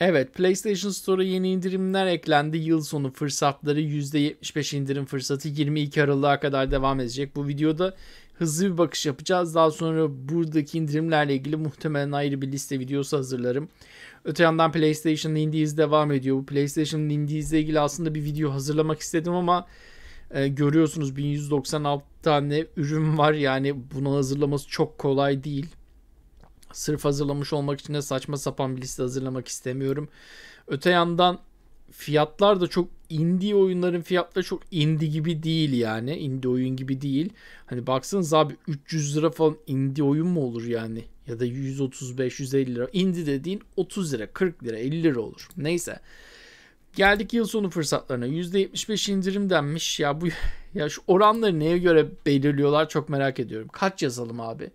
Evet PlayStation Store'a yeni indirimler eklendi. Yıl sonu fırsatları %75 indirim fırsatı 22 Aralık'a kadar devam edecek. Bu videoda hızlı bir bakış yapacağız. Daha sonra buradaki indirimlerle ilgili muhtemelen ayrı bir liste videosu hazırlarım. Öte yandan PlayStation Indies devam ediyor. Bu PlayStation Indies ile ilgili aslında bir video hazırlamak istedim ama e, görüyorsunuz 1196 tane ürün var. Yani bunu hazırlaması çok kolay değil. Sırf hazırlamış olmak için de saçma sapan bir liste hazırlamak istemiyorum. Öte yandan fiyatlar da çok indie oyunların fiyatları çok indie gibi değil yani. Indie oyun gibi değil. Hani baksanız abi 300 lira falan indie oyun mu olur yani? Ya da 135-150 lira. Indie dediğin 30 lira, 40 lira, 50 lira olur. Neyse. Geldik yıl sonu fırsatlarına. %75 indirim denmiş. Ya bu ya şu oranları neye göre belirliyorlar çok merak ediyorum. Kaç yazalım abi?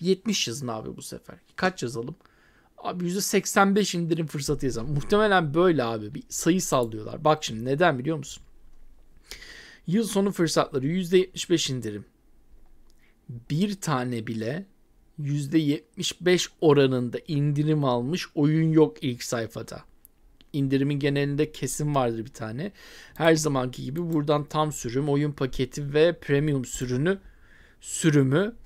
70 yazın abi bu sefer. Kaç yazalım? Abi %85 indirim fırsatı yazalım. Muhtemelen böyle abi bir sayı sallıyorlar. Bak şimdi neden biliyor musun? Yıl sonu fırsatları %75 indirim. Bir tane bile %75 oranında indirim almış oyun yok ilk sayfada. İndirimin genelinde kesin vardır bir tane. Her zamanki gibi buradan tam sürüm, oyun paketi ve premium sürünü sürümü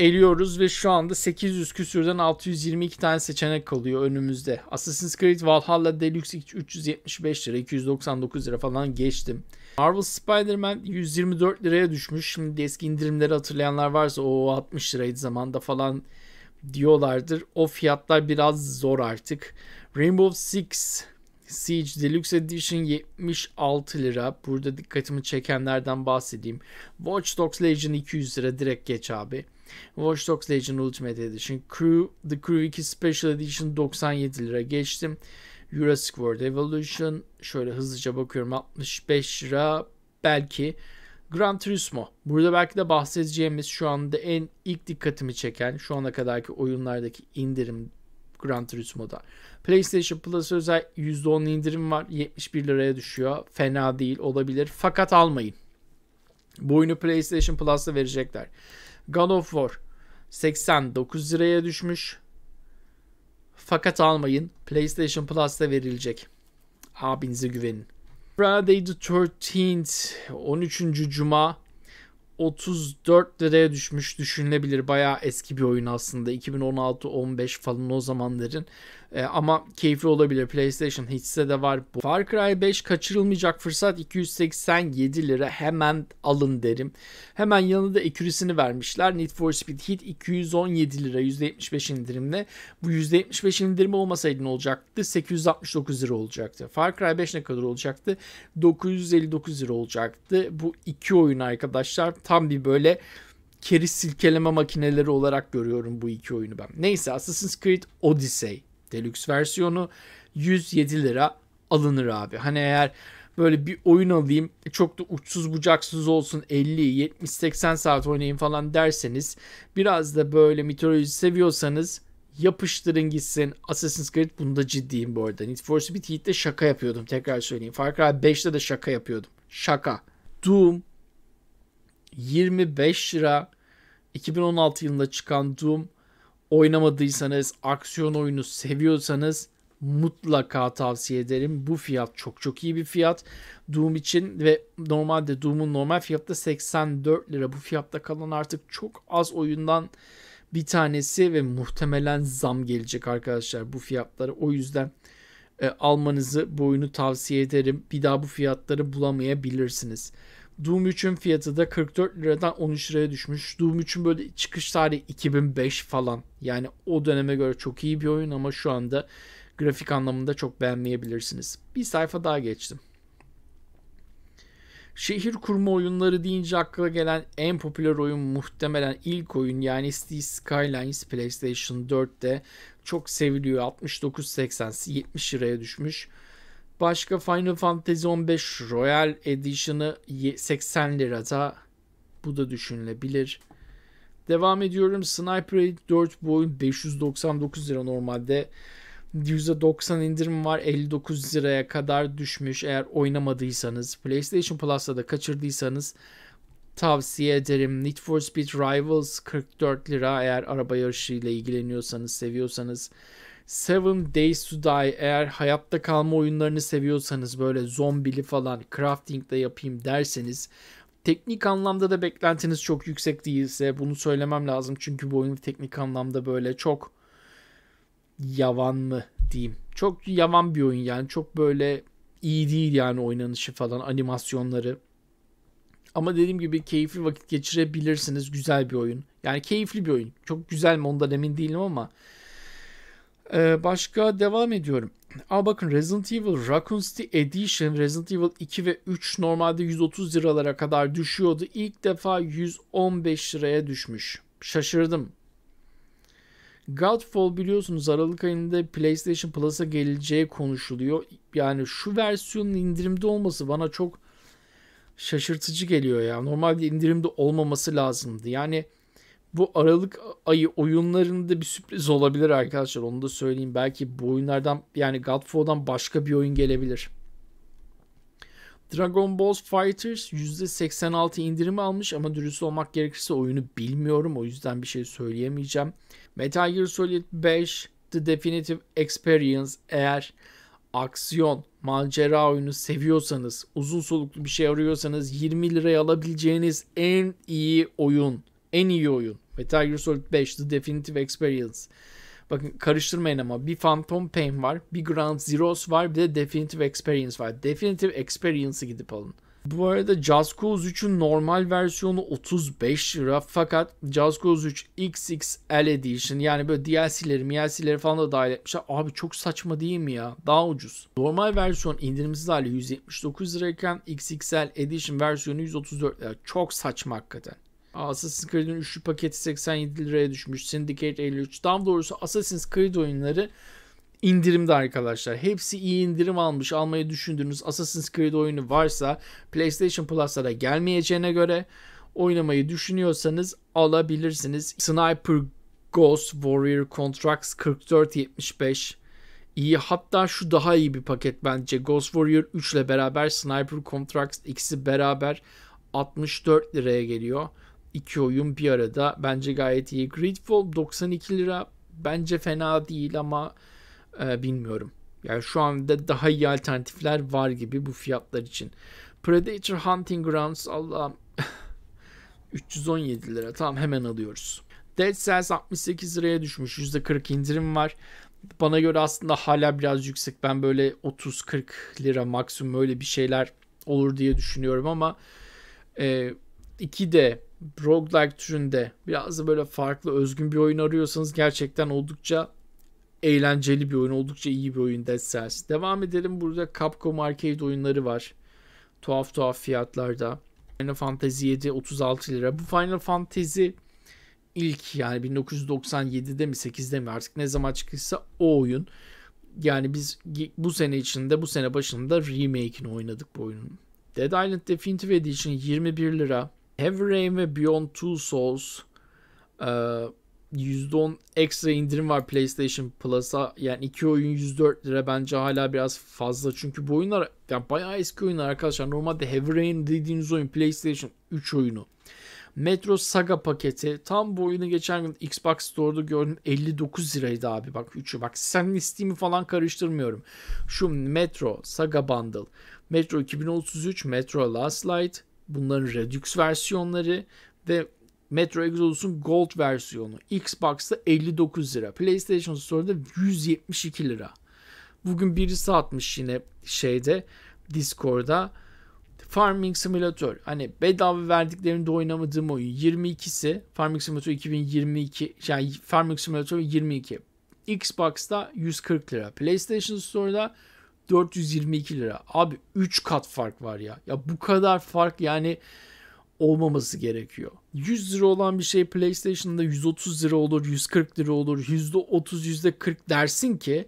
eliyoruz ve şu anda 800 küsürden 622 tane seçenek kalıyor önümüzde. Assassin's Creed Valhalla Deluxe 375 lira, 299 lira falan geçtim. Marvel Spider-Man 124 liraya düşmüş. Şimdi eski indirimleri hatırlayanlar varsa o 60 liraydı zamanda falan diyorlardır. O fiyatlar biraz zor artık. Rainbow Six Siege Deluxe Edition 76 lira. Burada dikkatimi çekenlerden bahsedeyim. Watch Dogs Legion 200 lira direkt geç abi. Watch Dogs Legion Ultimate Edition, Crew, The Crew 2 Special Edition 97 lira geçtim. Jurassic World Evolution şöyle hızlıca bakıyorum 65 lira belki. Gran Turismo. Burada belki de bahsedeceğimiz şu anda en ilk dikkatimi çeken şu ana kadarki oyunlardaki indirim Gran Turismo'da. PlayStation Plus özel %10 indirim var. 71 liraya düşüyor. Fena değil olabilir. Fakat almayın. Bu oyunu PlayStation Plus'ta verecekler. God of War 89 liraya düşmüş. Fakat almayın. PlayStation Plus'ta verilecek. Abinize güvenin. Friday the 13th 13. Cuma 34 liraya düşmüş düşünülebilir. Bayağı eski bir oyun aslında. 2016-15 falan o zamanların. E, ama keyifli olabilir. PlayStation hisse de var bu. Far Cry 5 kaçırılmayacak fırsat 287 lira hemen alın derim. Hemen yanında da ekürisini vermişler. Need for Speed Heat 217 lira %75 indirimle. Bu %75 indirim olmasaydı ne olacaktı? 869 lira olacaktı. Far Cry 5 ne kadar olacaktı? 959 lira olacaktı. Bu iki oyun arkadaşlar tam bir böyle keriz silkeleme makineleri olarak görüyorum bu iki oyunu ben. Neyse Assassin's Creed Odyssey Deluxe versiyonu 107 lira alınır abi. Hani eğer böyle bir oyun alayım e, çok da uçsuz bucaksız olsun 50 70 80 saat oynayayım falan derseniz biraz da böyle mitoloji seviyorsanız yapıştırın gitsin. Assassin's Creed bunda ciddiyim bu arada. Need for Speed Heat'te şaka yapıyordum tekrar söyleyeyim. Far Cry 5'te de şaka yapıyordum. Şaka. Doom 25 lira 2016 yılında çıkan Doom oynamadıysanız, aksiyon oyunu seviyorsanız mutlaka tavsiye ederim. Bu fiyat çok çok iyi bir fiyat. Doom için ve normalde Doom'un normal fiyatı 84 lira. Bu fiyatta kalan artık çok az oyundan bir tanesi ve muhtemelen zam gelecek arkadaşlar bu fiyatlara. O yüzden e, almanızı bu oyunu tavsiye ederim. Bir daha bu fiyatları bulamayabilirsiniz. Doom 3'ün fiyatı da 44 liradan 13 liraya düşmüş. Doom 3'ün böyle çıkış tarihi 2005 falan. Yani o döneme göre çok iyi bir oyun ama şu anda grafik anlamında çok beğenmeyebilirsiniz. Bir sayfa daha geçtim. Şehir kurma oyunları deyince akla gelen en popüler oyun muhtemelen ilk oyun yani City Skylines PlayStation 4'te çok seviliyor. 69.80'si 70 liraya düşmüş. Başka Final Fantasy 15 Royal Edition'ı 80 lirada. Bu da düşünülebilir. Devam ediyorum. Sniper Elite 4 bu oyun 599 lira normalde. %90 indirim var. 59 liraya kadar düşmüş. Eğer oynamadıysanız, PlayStation Plus'ta da kaçırdıysanız tavsiye ederim. Need for Speed Rivals 44 lira. Eğer araba yarışıyla ilgileniyorsanız, seviyorsanız Seven Days to Die eğer hayatta kalma oyunlarını seviyorsanız böyle zombili falan crafting de yapayım derseniz teknik anlamda da beklentiniz çok yüksek değilse bunu söylemem lazım. Çünkü bu oyun teknik anlamda böyle çok yavan mı diyeyim. Çok yavan bir oyun yani çok böyle iyi değil yani oynanışı falan animasyonları. Ama dediğim gibi keyifli vakit geçirebilirsiniz. Güzel bir oyun. Yani keyifli bir oyun. Çok güzel mi ondan emin değilim ama ee, başka devam ediyorum. Aa bakın Resident Evil Raccoon City Edition Resident Evil 2 ve 3 normalde 130 liralara kadar düşüyordu. İlk defa 115 liraya düşmüş. Şaşırdım. Godfall biliyorsunuz Aralık ayında PlayStation Plus'a geleceği konuşuluyor. Yani şu versiyonun indirimde olması bana çok şaşırtıcı geliyor ya. Normalde indirimde olmaması lazımdı. Yani bu Aralık ayı oyunlarında bir sürpriz olabilir arkadaşlar. Onu da söyleyeyim. Belki bu oyunlardan yani Godfall'dan başka bir oyun gelebilir. Dragon Ball Fighters %86 indirimi almış ama dürüst olmak gerekirse oyunu bilmiyorum. O yüzden bir şey söyleyemeyeceğim. Metal Gear Solid 5 The Definitive Experience eğer aksiyon, macera oyunu seviyorsanız, uzun soluklu bir şey arıyorsanız 20 liraya alabileceğiniz en iyi oyun. En iyi oyun. Metal Gear Solid 5 The Definitive Experience. Bakın karıştırmayın ama bir Phantom Pain var, bir Ground Zeroes var, bir de Definitive Experience var. Definitive Experience'ı gidip alın. Bu arada Just Cause 3'ün normal versiyonu 35 lira fakat Just Cause 3 XXL Edition yani böyle DLC'leri, MLC'leri falan da dahil etmişler. Abi çok saçma değil mi ya? Daha ucuz. Normal versiyon indirimsiz hali 179 lirayken XXL Edition versiyonu 134 lira. Çok saçma hakikaten. Assassin's Creed'in üçlü paketi 87 liraya düşmüş. Syndicate 53. Tam doğrusu Assassin's Creed oyunları indirimde arkadaşlar. Hepsi iyi indirim almış. Almayı düşündüğünüz Assassin's Creed oyunu varsa PlayStation Plus'a da gelmeyeceğine göre oynamayı düşünüyorsanız alabilirsiniz. Sniper Ghost Warrior Contracts 4475 iyi. Hatta şu daha iyi bir paket bence. Ghost Warrior 3 ile beraber Sniper Contracts ikisi beraber 64 liraya geliyor. İki oyun bir arada. Bence gayet iyi. Gridfall 92 lira. Bence fena değil ama e, bilmiyorum. Yani şu anda daha iyi alternatifler var gibi bu fiyatlar için. Predator Hunting Grounds Allah'ım 317 lira. Tamam hemen alıyoruz. Dead Cells 68 liraya düşmüş. %40 indirim var. Bana göre aslında hala biraz yüksek. Ben böyle 30-40 lira maksimum öyle bir şeyler olur diye düşünüyorum ama e, 2D roguelike türünde biraz da böyle farklı özgün bir oyun arıyorsanız gerçekten oldukça eğlenceli bir oyun. Oldukça iyi bir oyun Dead Cells. Devam edelim. Burada Capcom Arcade oyunları var. Tuhaf tuhaf fiyatlarda. Final Fantasy 7 36 lira. Bu Final Fantasy ilk yani 1997'de mi 8'de mi artık ne zaman çıkırsa o oyun. Yani biz bu sene içinde bu sene başında remake'ini oynadık bu oyunun. Dead Island Definitive Edition 21 lira. Heavy Rain ve Beyond Two Souls e, %10 ekstra indirim var PlayStation Plus'a. Yani iki oyun 104 lira bence hala biraz fazla. Çünkü bu oyunlar yani bayağı eski oyunlar arkadaşlar. Normalde Heavy Rain dediğiniz oyun PlayStation 3 oyunu. Metro Saga paketi. Tam bu oyunu geçen gün Xbox Store'da gördüm. 59 liraydı abi bak 3'ü. Bak sen Steam'i falan karıştırmıyorum. Şu Metro Saga Bundle. Metro 2033, Metro Last Light, bunların Redux versiyonları ve Metro Exodus'un Gold versiyonu Xbox'ta 59 lira. PlayStation Store'da 172 lira. Bugün birisi atmış yine şeyde Discord'da Farming Simulator. Hani bedava verdiklerinde oynamadığım oyun 22'si Farming Simulator 2022 yani Farming Simulator 22. Xbox'ta 140 lira. PlayStation Store'da 422 lira. Abi 3 kat fark var ya. Ya bu kadar fark yani olmaması gerekiyor. 100 lira olan bir şey PlayStation'da 130 lira olur, 140 lira olur, %30, %40 dersin ki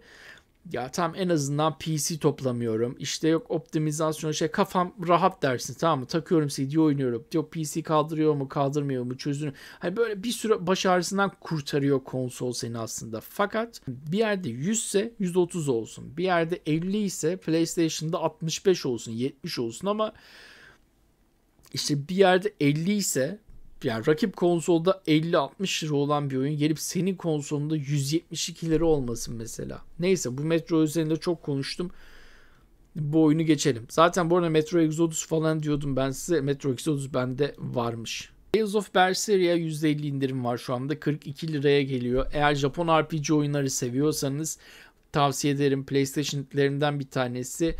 ya tam en azından PC toplamıyorum. İşte yok optimizasyon şey kafam rahat dersin tamam mı? Takıyorum CD oynuyorum. Yok PC kaldırıyor mu kaldırmıyor mu çözünür. Hani böyle bir sürü baş ağrısından kurtarıyor konsol seni aslında. Fakat bir yerde 100 ise 130 olsun. Bir yerde 50 ise PlayStation'da 65 olsun 70 olsun ama işte bir yerde 50 ise yani rakip konsolda 50-60 lira olan bir oyun gelip senin konsolunda 172 lira olmasın mesela. Neyse bu Metro üzerinde çok konuştum. Bu oyunu geçelim. Zaten bu arada Metro Exodus falan diyordum ben size. Metro Exodus bende varmış. Tales of Berseria %50 indirim var şu anda. 42 liraya geliyor. Eğer Japon RPG oyunları seviyorsanız tavsiye ederim. PlayStation'lerimden bir tanesi.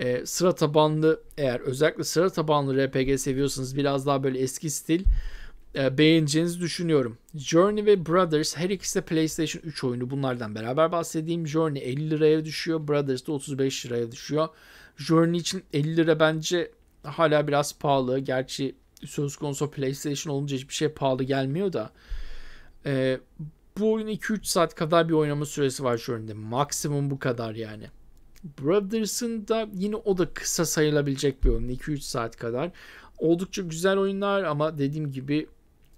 Ee, sıra tabanlı eğer özellikle sıra tabanlı RPG seviyorsanız biraz daha böyle eski stil e, beğeneceğinizi düşünüyorum. Journey ve Brothers her ikisi de PlayStation 3 oyunu. Bunlardan beraber bahsedeyim. Journey 50 liraya düşüyor. Brothers da 35 liraya düşüyor. Journey için 50 lira bence hala biraz pahalı. Gerçi söz konusu PlayStation olunca hiçbir şey pahalı gelmiyor da. Ee, bu oyun 2-3 saat kadar bir oynama süresi var Journey'de. Maksimum bu kadar yani. Brothers'ın da yine o da kısa sayılabilecek bir oyun. 2-3 saat kadar. Oldukça güzel oyunlar ama dediğim gibi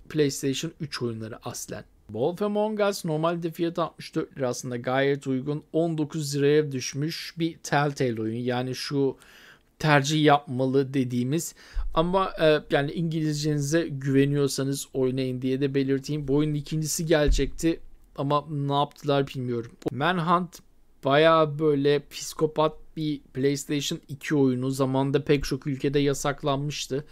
PlayStation 3 oyunları aslen. Wolf Among Us normalde fiyatı 64 lira aslında gayet uygun. 19 liraya düşmüş bir Telltale oyun. Yani şu tercih yapmalı dediğimiz ama e, yani İngilizcenize güveniyorsanız oynayın diye de belirteyim. Bu oyunun ikincisi gelecekti ama ne yaptılar bilmiyorum. Manhunt baya böyle psikopat bir PlayStation 2 oyunu. Zamanda pek çok ülkede yasaklanmıştı.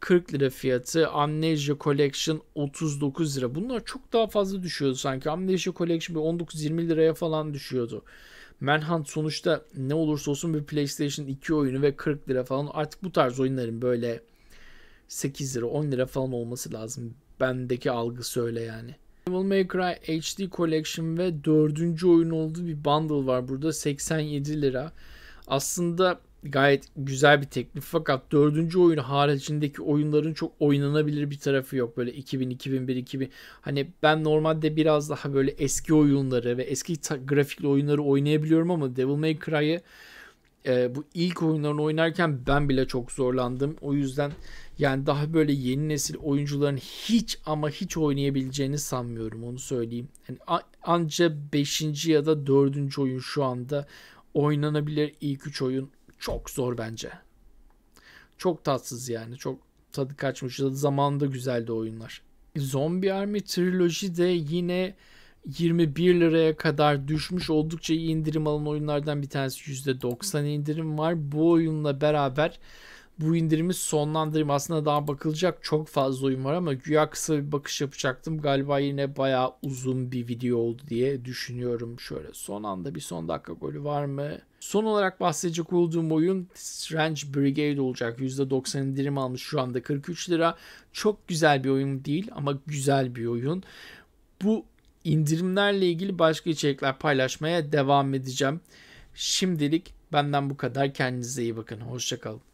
40 lira fiyatı. Amnesia Collection 39 lira. Bunlar çok daha fazla düşüyordu sanki. Amnesia Collection bir 19-20 liraya falan düşüyordu. Manhunt sonuçta ne olursa olsun bir PlayStation 2 oyunu ve 40 lira falan. Artık bu tarz oyunların böyle 8 lira 10 lira falan olması lazım. Bendeki algısı öyle yani. Devil May Cry HD Collection ve dördüncü oyun olduğu bir bundle var burada 87 lira. Aslında gayet güzel bir teklif fakat dördüncü oyun haricindeki oyunların çok oynanabilir bir tarafı yok. Böyle 2000, 2001, 2000 hani ben normalde biraz daha böyle eski oyunları ve eski grafikli oyunları oynayabiliyorum ama Devil May Cry'ı e, bu ilk oyunlarını oynarken ben bile çok zorlandım. O yüzden yani daha böyle yeni nesil oyuncuların hiç ama hiç oynayabileceğini sanmıyorum onu söyleyeyim. Yani anca 5. ya da 4. oyun şu anda oynanabilir ilk 3 oyun çok zor bence. Çok tatsız yani. Çok tadı kaçmış. Zamanında güzeldi oyunlar. Zombie Army Trilogy de yine 21 liraya kadar düşmüş. Oldukça iyi indirim alan oyunlardan bir tanesi. %90 indirim var. Bu oyunla beraber bu indirimi sonlandırayım. Aslında daha bakılacak çok fazla oyun var ama güya kısa bir bakış yapacaktım. Galiba yine bayağı uzun bir video oldu diye düşünüyorum. Şöyle son anda bir son dakika golü var mı? Son olarak bahsedecek olduğum oyun Strange Brigade olacak. %90 indirim almış şu anda 43 lira. Çok güzel bir oyun değil ama güzel bir oyun. Bu indirimlerle ilgili başka içerikler paylaşmaya devam edeceğim. Şimdilik benden bu kadar. Kendinize iyi bakın. Hoşçakalın.